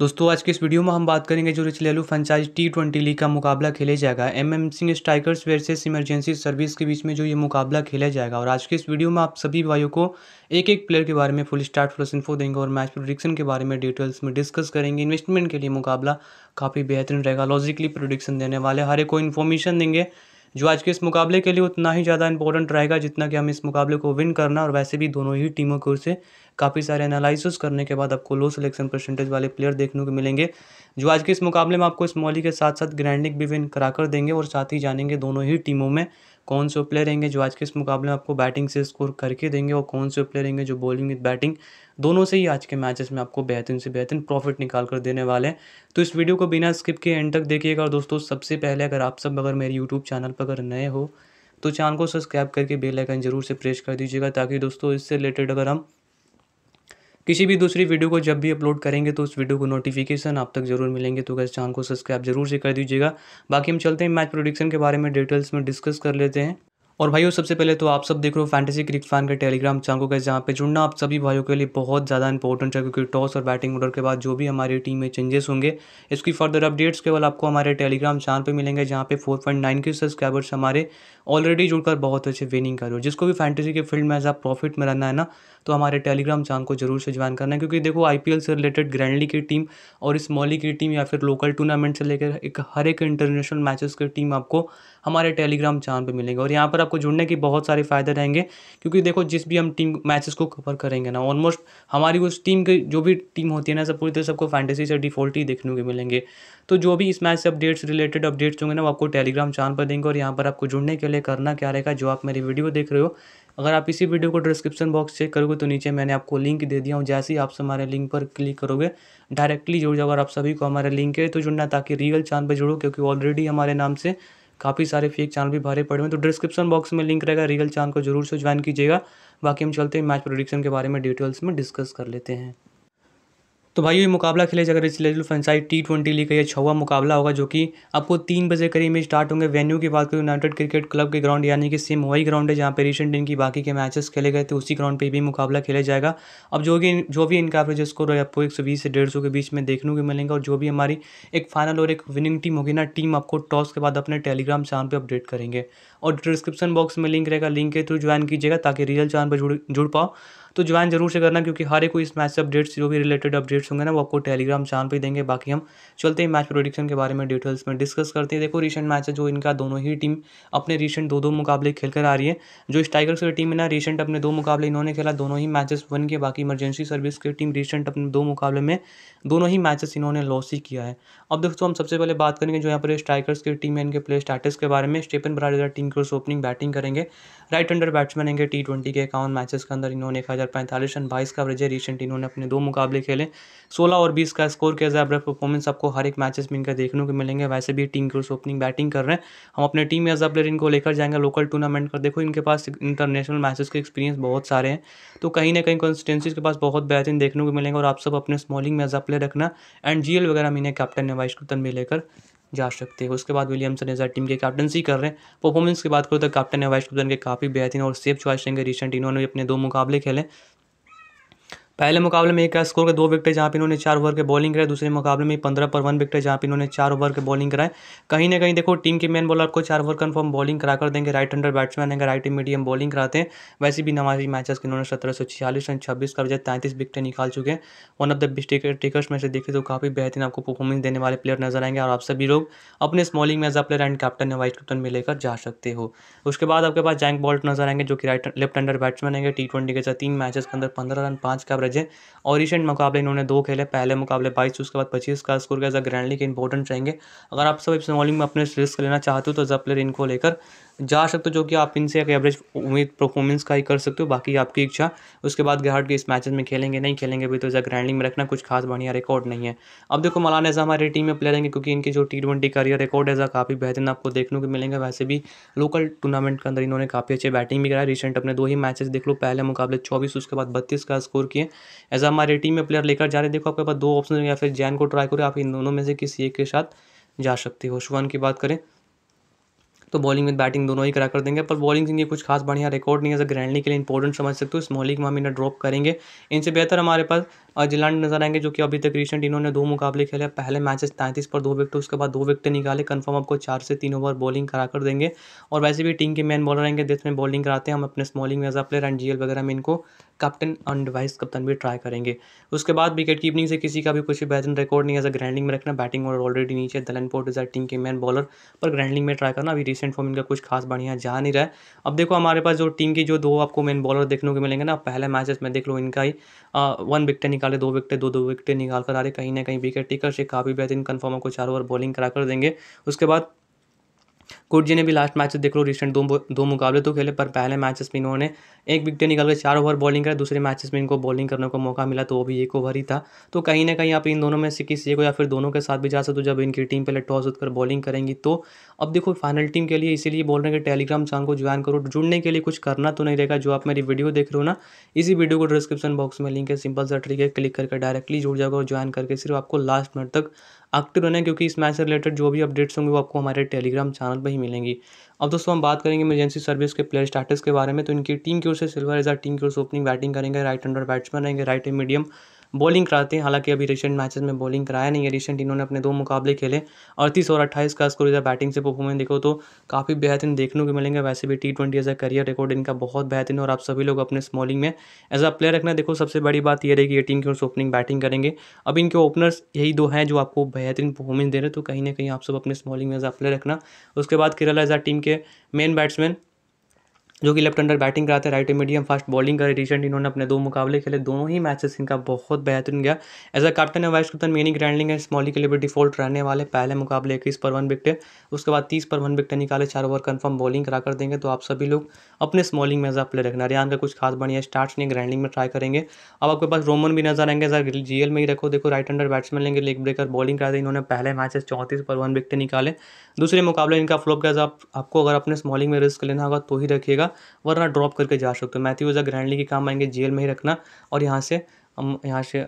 दोस्तों आज के इस वीडियो में हम बात करेंगे जो Richelieu franchise T twenty league का मुकाबला खेला जाएगा M M Singh strikers versus emergency service के बीच में जो ये मुकाबला खेला जाएगा और आज के इस वीडियो में आप सभी भाइयों को एक एक प्लेयर के बारे में फुल स्टार्ट प्लस इन्फो देंगे और मैच प्रोडिक्शन के बारे में डिटेल्स में डिस्कस करेंगे इन्वेस्टमेंट के लिए मुकाबला काफ़ी बेहतरीन रहेगा लॉजिकली प्रोडिक्शन देने वाले हर एक को इन्फॉर्मेशन देंगे जो आज के इस मुकाबले के लिए उतना ही ज़्यादा इंपॉर्टेंट रहेगा जितना कि हम इस मुकाबले को विन करना और वैसे भी दोनों ही टीमों की ओर से काफ़ी सारे एनालिसिस करने के बाद आपको लो सिलेक्शन परसेंटेज वाले प्लेयर देखने को मिलेंगे जो आज के इस मुकाबले में आपको इस मौली के साथ साथ ग्रैंडिंग भी विन करा कर देंगे और साथ ही जानेंगे दोनों ही टीमों में कौन से प्लेयर रहेंगे जो आज के इस मुकाबले में आपको बैटिंग से स्कोर करके देंगे और कौन से प्लेयर रहेंगे जो बॉलिंग विद बैटिंग दोनों से ही आज के मैचेस में आपको बेहतरीन से बेहतरीन प्रॉफिट निकाल कर देने वाले हैं तो इस वीडियो को बिना स्किप के एंड तक देखिएगा और दोस्तों सबसे पहले अगर आप सब अगर मेरे यूट्यूब चैनल पर अगर नए हो तो चैनल को सब्सक्राइब करके बेल आइकन जरूर से प्रेस कर दीजिएगा ताकि दोस्तों इससे रिलेटेड अगर हम किसी भी दूसरी वीडियो को जब भी अपलोड करेंगे तो उस वीडियो को नोटिफिकेशन आप तक जरूर मिलेंगे तो गैस चैनल को सब्सक्राइब जरूर से कर दीजिएगा बाकी हम चलते हैं मैच प्रोडिक्शन के बारे में डिटेल्स में डिस्कस कर लेते हैं और भाइयों सबसे पहले तो आप सब देख रहे हो फैंटेसी क्रिक फैन के टेलीग्राम चैनल को गैस जहाँ पे जुड़ना आप सभी भाइयों के लिए बहुत ज़्यादा इंपॉर्टेंट है क्योंकि टॉस और बैटिंग ऑर्डर के बाद जो भी हमारी टीम में चेंजेस होंगे इसकी फर्दर अपडेट्स केवल आपको हमारे टेलीग्राम चैनल पर मिलेंगे जहाँ पे फोर के सब्सक्राइबर्स हमारे ऑलरेडी जुड़कर बहुत अच्छे विनिंग कर रहे हो जिसको भी फैंटेसी के फील्ड में एज आप प्रॉफिट में रहना है ना तो हमारे टेलीग्राम चैनल को जरूर से ज्वाइन करना है क्योंकि देखो आई से रिलेटेड ग्रैंडली की टीम और इस मॉली की टीम या फिर लोकल टूर्नामेंट से लेकर एक हर एक इंटरनेशनल मैचेस की टीम आपको हमारे टेलीग्राम चैनल पर मिलेंगे और यहाँ पर आपको जुड़ने के बहुत सारे फ़ायदे रहेंगे क्योंकि देखो जिस भी हम टीम मैचेस को कवर करेंगे ना ऑलमोस्ट हमारी उस टीम की जो भी टीम होती है ना सब पूरी तरह सबको फैंटेसी से डिफॉल्ट ही देखने को मिलेंगे तो जो भी इस मैच से अपडेट्स रिलेटेड अपडेट्स होंगे ना वो आपको टेलीग्राम चैनल पर देंगे और यहाँ पर आपको जुड़ने के लिए करना क्या रहेगा जो आप मेरी वीडियो देख रहे हो अगर आप इसी वीडियो को डिस्क्रिप्शन बॉक्स चेक करोगे तो नीचे मैंने आपको लिंक दे दिया हूँ जैसे ही आप हमारे लिंक पर क्लिक करोगे डायरेक्टली जुड़ जाओ और आप सभी को हमारे लिंक है तो जुड़ना ताकि रियल चैनल पर जुड़ो क्योंकि ऑलरेडी हमारे नाम से काफ़ी सारे फेक चैनल भी भरे पड़े हुए हैं तो डिस्क्रिप्शन बॉक्स में लिंक रहेगा रियल चैनल को जरूर से ज्वाइन कीजिएगा बाकी हम चलते हैं मैच प्रोडिक्शन के बारे में डिटेल्स में डिस्कस कर लेते हैं तो भाई ये मुकाबला खेले इस रिसलेजल फंसाई टी ट्वेंटी लीग का यह छवा मुकाबला होगा जो कि आपको तीन बजे करीब में स्टार्ट होंगे वेन्यू की बात करें यूनाइटेड क्रिकेट क्लब के ग्राउंड यानी कि सेम वही ग्राउंड है जहाँ पर रिसेंट इनकी की बाकी के मैचेस खेले गए थे उसी ग्राउंड पे भी मुकाबला खेला जाएगा अब जो भी जो भी इनका एवरेज स्कोर है आपको एक सौ बीस से डेढ़ सौ के बीच में देखने को मिलेंगे और जो भी हमारी एक फाइनल और एक विनिंग टीम होगी ना टीम आपको टॉस के बाद अपने टेलीग्राम चैनल पर अपडेट करेंगे और डिस्क्रिप्शन बॉक्स में लिंक रहेगा लिंक के थ्रू ज्वाइन कीजिएगा ताकि रियल चांद पर जुड़ जुड़ पाओ तो ज्वाइन जरूर से करना क्योंकि हर एक कोई इस मैच से अपडेट्स जो भी रिलेटेड अपडेट्स होंगे ना वो आपको टेलीग्राम चैनल पर देंगे बाकी हम चलते हैं मैच प्रोडिक्शन के बारे में डिटेल्स में डिस्कस करते हैं देखो रिसेंट मैच है जो इनका दोनों ही टीम अपने रिसेंट दो दो मुकाबले खेलकर आ रही है जो स्ट्राइकर्स की टीम है ना रिसेंट अपने दो मुकाबले इन्होंने खेला दोनों ही मैचेस वन के बाकी इमरजेंसी सर्विस की टीम रिसेंट अपने दो मुकाबले में दोनों ही मैचेस इन्होंने लॉस ही किया है अब दोस्तों हम सबसे पहले बात करेंगे जो यहाँ पर स्ट्राइकर्स की टीम है इनके प्ले स्टैटस के बारे में स्टेपन ब्राडर टीम बैटिंग क्रूस ओपनिंग बैटिंग करेंगे राइट हंडर बैट्समैन रहेंगे टी ट्वेंटी के इक्यावन मैचेस के अंदर इन्होंने एक हज़ार पैंतालीस रन बाईस का एवरेज है रिसेंट इन्होंने अपने दो मुकाबले खेले सोलह और बीस का स्कोर किया जैबरेज परफॉर्मेंस आपको हर एक मैचेस में इनका देखने को मिलेंगे वैसे भी टीम क्रूस ओपनिंग बैटिंग कर रहे हैं हम अपने टीम एज अ प्लेयर इनको लेकर जाएंगे लोकल टूर्नामेंट का देखो इनके पास इंटरनेशनल मैचेस के एक्सपीरियंस बहुत सारे हैं तो कहीं ना कहीं कंसिस्टेंसीज के पास बहुत बेहतरीन देखने को मिलेंगे और आप सब अपने स्मॉलिंग में एज अ प्लेयर रखना एंड जी वगैरह मैंने कैप्टन ने नवाइश कुतन भी लेकर जा सकते हैं उसके बाद विलियमसन एज टीम के कैप्टनसी कर रहे हैं परफॉर्मेंस की बात करो तो कैप्टन है वाइस कैप्टन के काफ़ी बेहतरीन और सेफ चॉइस रहेंगे रिसेंट इन्होंने भी अपने दो मुकाबले खेले पहले मुकाबले में एक स्कोर के दो विकेट जहाँ पे इन्होंने चार ओवर के बॉलिंग कराए दूसरे मुकाबले में पंद्रह पर वन विकेट जहाँ पे इन्होंने चार ओवर के बॉलिंग कराए कहीं ना कहीं देखो टीम के मेन बॉलर को चार ओवर कन्फर्म बॉलिंग करा कर देंगे राइट हंडर बैट्समैन है राइट मीडियम बॉलिंग कराते हैं वैसे भी नवासी मैचेस के इन्होंने सत्रह सौ छियालीस रन छब्बीस का बजाय तैंतीस विकेटें निकाल चुके हैं one of the best takers में से देखे तो काफ़ी बेहतरीन आपको परफॉर्मेंस देने वाले प्लेयर नजर आएंगे और आप सभी लोग अपने स्मॉलिंग में as a player and captain या वाइस कैप्टन में लेकर जा सकते हो उसके बाद आपके पास जैंक बॉल्ट नजर आएंगे जो कि राइट लेफ्ट हंडर बैट्समैन है टी ट्वेंटी के साथ तीन मैचेस के अंदर पंद्रह रन पाँच का एवरेज है और रिसेंट मुकाबले इन्होंने दो खेले पहले मुकाबले बाईस उसके बाद पच्चीस का स्कोर का एज ग्रैंडली के इंपॉर्टेंट रहेंगे अगर आप सब इस बॉलिंग में अपने रिस्क लेना चाहते हो तो जब प्लेयर इनको लेकर जा सकते हो जो कि आप इनसे एक एवरेज उम्मीद परफॉर्मेंस का ही कर सकते हो बाकी आपकी इच्छा उसके बाद गहाट के इस मैचेस में खेलेंगे नहीं खेलेंगे भी तो इसे ग्राइंडिंग में रखना कुछ खास बढ़िया रिकॉर्ड नहीं है अब देखो मलान ऐसा हमारी टीम में प्लेयर रहेंगे क्योंकि इनकी जो टी ट्वेंटी करियर रिकॉर्ड है ऐसा काफ़ी बेहतरीन आपको देखने को मिलेंगे वैसे भी लोकल टूर्नामेंट के अंदर इन्होंने काफ़ी अच्छे बैटिंग भी कराया रिसेंट अपने दो ही मैचेस देख लो पहले मुकाबले चौबीस उसके बाद बत्तीस का स्कोर किए ऐसा हमारी टीम में प्लेयर लेकर जा रहे देखो आपके पास दो ऑप्शन या फिर जैन को ट्राई करो आप इन दोनों में से किसी एक के साथ जा सकते हो शुभन की बात करें तो बॉलिंग विद बैटिंग दोनों ही करा कर देंगे पर बॉलिंग से कुछ खास बढ़िया रिकॉर्ड नहीं है ग्रैंडली के लिए इंपॉर्टेंट समझ सकते हो स्मॉलिंग हम इन्हें ड्रॉप करेंगे इनसे बेहतर हमारे पास अजलैंड नजर आएंगे जो कि अभी तक रिसेंट इन्होंने दो मुकाबले खेले पहले मैचेस तैंतीस पर दो विकेट उसके बाद दो विकेट निकाले कंफर्म आपको चार से तीन ओवर बॉलिंग करा कर देंगे और वैसे भी टीम के मेन बॉलर आएंगे देश में बॉलिंग कराते हैं हम अपने स्मॉलिंग एज प्लेयर एंड जी वगैरह में इनको कैप्टन एंड वाइस कप्तान भी ट्राई करेंगे उसके बाद विकेट कीपिंग से किसी का भी कुछ भी बेहतरीन रिकॉर्ड नहीं है एज ग्रैंडिंग में रखना बैटिंग और ऑलरेडी नीचे दलन पोर्ट इज टीम के मेन बॉलर पर ग्रैंडिंग में ट्राई करना अभी रिसेंट फॉर्म इनका कुछ खास बढ़िया जा नहीं रहा है अब देखो हमारे पास जो टीम की जो दो आपको मेन बॉलर देखने को मिलेंगे ना पहले मैचेस में देख लो इनका ही वन विकेट निकाले दो विकटे दो दो विकटें निकाल कर आ रहे कहीं ना कहीं विकेट टिकर से काफ़ी बेहतरीन कन्फर्म को चारों ओवर बॉलिंग करा कर देंगे उसके बाद कोर्ट जी ने भी लास्ट मैचेस देख लो रिसेंट दो दो मुकाबले तो खेले पर पहले मैचेस में इन्होंने एक विकटे निकाल के चार ओवर बॉलिंग करा दूसरे मैचेस में इनको बॉलिंग करने को मौका मिला तो वो भी एक ओवर ही था तो कहीं ना कहीं आप इन दोनों में से किसी को या फिर दोनों के साथ भी जा सकते हो जब इनकी टीम पहले टॉस कर बॉलिंग करेंगी तो अब देखो फाइनल टीम के लिए इसीलिए बोल रहे हैं कि टेलीग्राम चैनल को ज्वाइन करो जुड़ने के लिए कुछ करना तो नहीं रहेगा जो आप मेरी वीडियो देख रहे हो ना इसी वीडियो को डिस्क्रिप्शन बॉक्स में लिंक है सिंपल सा ट्रिक है क्लिक करके डायरेक्टली जुड़ जाएगा और ज्वाइन करके सिर्फ आपको लास्ट मिनट तक एक्टिव रहना क्योंकि इस मैच से रिलेटेड जो भी अपडेट्स होंगे वो आपको हमारे टेलीग्राम चैनल पर ही मिलेंगी अब दोस्तों हम बात करेंगे इमरजेंसी सर्विस के प्लेयर स्टार्टर्स के बारे में तो इनकी टीम की ओर से सिल्वर एजार टीम की ओर से ओपनिंग बैटिंग करेंगे राइट अंडर बैट्समैन रहेंगे राइट एंड मीडियम बॉलिंग कराते हैं हालांकि अभी रिसेंट मैचेस में बॉलिंग कराया नहीं है रिसेंट इन्होंने अपने दो मुकाबले खेले अड़तीस और अट्ठाईस का स्कोर इधर बैटिंग से परफॉर्मेंस देखो तो काफ़ी बेहतरीन देखने को मिलेंगे वैसे भी T twenty as a career record इनका बहुत बेहतरीन और आप सभी लोग अपने स्मॉलिंग में एज अ प्लेयर रखना देखो सबसे बड़ी बात यह रहेगी ये टीम की ओपनिंग बैटिंग करेंगे अब इनके ओपनर्स यही दो हैं जो आपको बेहतरीन परफॉर्मेंस दे रहे तो कहीं ना कहीं आप सब अपने स्मॉलिंग में एज अ प्लेयर रखना उसके बाद केरला एज अ टीम के मेन बैट्समैन जो कि लेफ्ट अंडर बैटिंग कराते हैं राइट मीडियम फास्ट बॉलिंग करे रिसेंट इन्होंने अपने दो मुकाबले खेले दोनों ही मैचेस इनका बहुत बेहतरीन गया एज अ कैप्टन है वाइस कैप्टन मेनी ग्रैंडलिंग है स्मॉली के लिए भी डिफॉल्ट रहने वाले पहले मुकाबले इक्कीस पर वन विकटे उसके बाद तीस पर वन विकटे निकाले चार ओवर कन्फर्म बॉलिंग करा कर देंगे तो आप सभी लोग अपने स्मॉलिंग में एज प्ले रखना रियान का कुछ खास बढ़िया स्टार्ट नहीं ग्रैंडिंग में ट्राई करेंगे अब आपके पास रोमन भी नजर आएंगे सर जी में ही रखो देखो राइट अंडर बैट्समैन लेंगे लेग ब्रेकर बॉलिंग करा दें इन्होंने पहले मैचेस चौंतीस पर वन विकटे निकाले दूसरे मुकाबले इनका फ्लोप गया आपको अगर अपने स्मॉलिंग में रिस्क लेना होगा तो ही रखिएगा वरना ड्रॉप करके जा सकते हो मैथ्यूज़ ग्रैंडली के काम आएंगे जेल में ही रखना और यहाँ से हम यहाँ से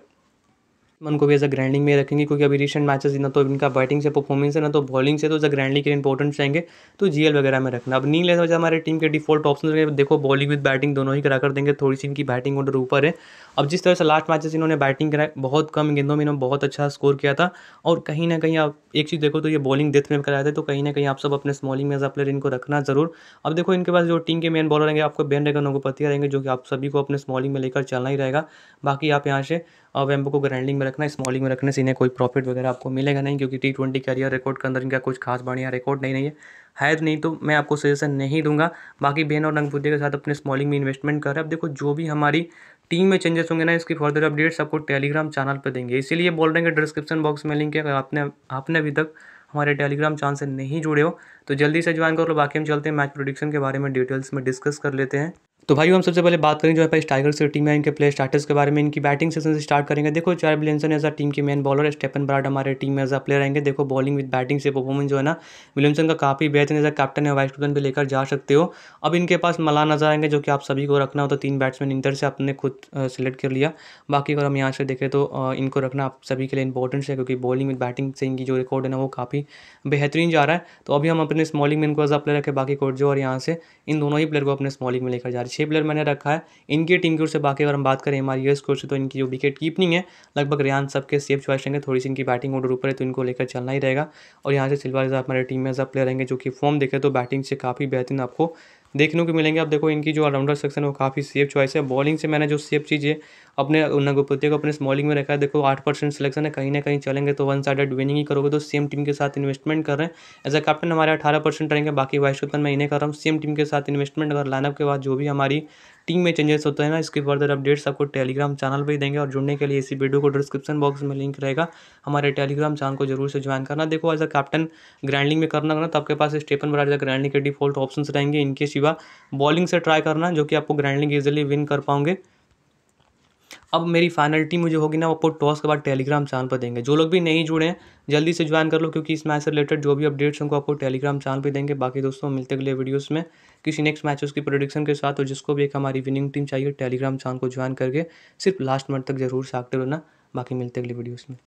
मन को भी एज अ ग्राइंडिंग में रखेंगे क्योंकि अभी रिसेंट मैचेस ना तो इनका बैटिंग से परफॉर्मेंस है ना तो बॉलिंग से तो एज अ ग्राइंडिंग के लिए इंपॉर्टेंट रहेंगे तो जी वगैरह में रखना अब नील एज हमारे टीम के डिफॉल्ट ऑप्शन देखो बॉलिंग विद बैटिंग दोनों ही करा कर देंगे थोड़ी सी इनकी बैटिंग ऑर्डर ऊपर है अब जिस तरह से लास्ट मैचेस इन्होंने बैटिंग कराई बहुत कम गेंदों में इन्होंने बहुत अच्छा स्कोर किया था और कहीं ना कहीं आप एक चीज़ देखो तो ये बॉलिंग डेथ में कराए थे तो कहीं ना कहीं आप सब अपने स्मॉलिंग में एज अ प्लेयर इनको रखना जरूर अब देखो इनके पास जो टीम के मेन बॉलर रहेंगे आपको बेन रहेगा उनको पतिया रहेंगे जो कि आप सभी को अपने स्मॉलिंग में लेकर चलना ही रहेगा बाकी आप यहाँ से अब एम्बो को ग्रैंडिंग में रखना स्मॉलिंग में रखने से इन्हें कोई प्रॉफिट वगैरह आपको मिलेगा नहीं क्योंकि टी ट्वेंटी करियर रिकॉर्ड के अंदर इनका कुछ खास बढ़िया रिकॉर्ड नहीं, है है नहीं तो मैं आपको सजेशन नहीं दूंगा बाकी बेन और नंगपुजे के साथ अपने स्मॉलिंग में इन्वेस्टमेंट कर रहे हैं अब देखो जो भी हमारी टीम में चेंजेस होंगे ना इसकी फर्दर अपडेट्स आपको टेलीग्राम चैनल पर देंगे इसीलिए बोल रहे हैं कि डिस्क्रिप्शन बॉक्स में लिंक है अगर आपने आपने अभी तक हमारे टेलीग्राम चैनल से नहीं जुड़े हो तो जल्दी से ज्वाइन कर लो बाकी हम चलते हैं मैच प्रोडिक्शन के बारे में डिटेल्स में डिस्कस कर लेते हैं तो भाई हम सबसे पहले बात करें जो है टाइगर्स टाइगर टीम है इनके प्लेयर स्टार्टर्स के बारे में इनकी बैटिंग सेशन से स्टार्ट करेंगे देखो चार विलियमसन एज अ टीम के मेन बॉलर स्टेपन ब्राड हमारे टीम में एज अ प्लेयर आएंगे देखो बॉलिंग विद बैटिंग से परफॉर्मेंस जो है ना विलियमसन का काफ़ी बेहतर एज अ कैप्टन है वाइस कैप्टन भी लेकर जा सकते हो अब इनके पास मला नजर आएंगे जो कि आप सभी को रखना हो तो तीन बैट्समैन इंटर से आपने खुद सेलेक्ट कर लिया बाकी अगर हम यहाँ से देखें तो इनको रखना आप सभी के लिए इंपॉर्टेंट है क्योंकि बॉलिंग विद बैटिंग से इनकी जो रिकॉर्ड है ना वो काफ़ी बेहतरीन जा रहा है तो अभी हम अपने स्मॉलिंग में इनको एज अ प्लेयर रखें बाकी जो और यहाँ से इन दोनों ही प्लेयर को अपने स्मॉलिंग में लेकर जा रहे छः प्लेयर मैंने रखा है इनकी टीम की ओर से बाकी अगर हम बात करें हमारी यूएस से तो इनकी जो विकेट कीपनिंग है लगभग रियान सबके सेफ चॉइस रहेंगे थोड़ी सी इनकी बैटिंग ऑर्डर ऊपर है तो इनको लेकर चलना ही रहेगा और यहाँ से सिल्वा हमारे टीम में ऐसा प्लेयर रहेंगे जो कि फॉर्म देखे तो बैटिंग से काफ़ी बेहतरीन आपको देखने को मिलेंगे आप देखो इनकी जो ऑलराउंडर सेक्शन वो काफ़ी सेफ चॉइस है बॉलिंग से मैंने जो सेफ चीज़ है अपने नगोपति को अपने स्मॉलिंग में रखा है देखो आठ परसेंट सिलेक्शन है कहीं ना कहीं चलेंगे तो वन साइडेड विनिंग ही करोगे तो सेम टीम के साथ इन्वेस्टमेंट कर रहे हैं एज अ कैप्टन हमारे अठारह परसेंट रहेंगे बाकी वाइस कैप्टन मैं इन्हें कर रहा हूँ सेम टीम के साथ इन्वेस्टमेंट अगर लाइनअप के बाद जो भी हमारी टीम में चेंजेस होते हैं ना इसके फर्दर अपडेट्स आपको टेलीग्राम चैनल पर ही देंगे और जुड़ने के लिए इसी वीडियो को डिस्क्रिप्शन बॉक्स में लिंक रहेगा हमारे टेलीग्राम चैनल को जरूर से ज्वाइन करना देखो एज अ कैप्टन ग्रैंडिंग में करना करना तो आपके पास स्टेपन बराज ग्रैंडिंग के डिफॉल्ट ऑप्शन रहेंगे इनके सिवा बॉलिंग से ट्राई करना जो कि आपको ग्रैंडिंग ईजिली विन कर पाओगे अब मेरी फाइनल टीम होगी ना वो टॉस के बाद टेलीग्राम चैनल पर देंगे जो लोग भी नहीं जुड़े हैं जल्दी से ज्वाइन कर लो क्योंकि इस मैच से रिलेटेड जो भी अपडेट्स हैं उनको आपको टेलीग्राम चैनल पर देंगे बाकी दोस्तों मिलते अगले वीडियोस में किसी नेक्स्ट मैचेस की प्रोडिक्शन के साथ और जिसको भी एक हमारी विनिंग टीम चाहिए टेलीग्राम चैनल को ज्वाइन करके सिर्फ लास्ट मंथ तक जरूर से एक्टिव रहना बाकी मिलते अगले वीडियोज़ में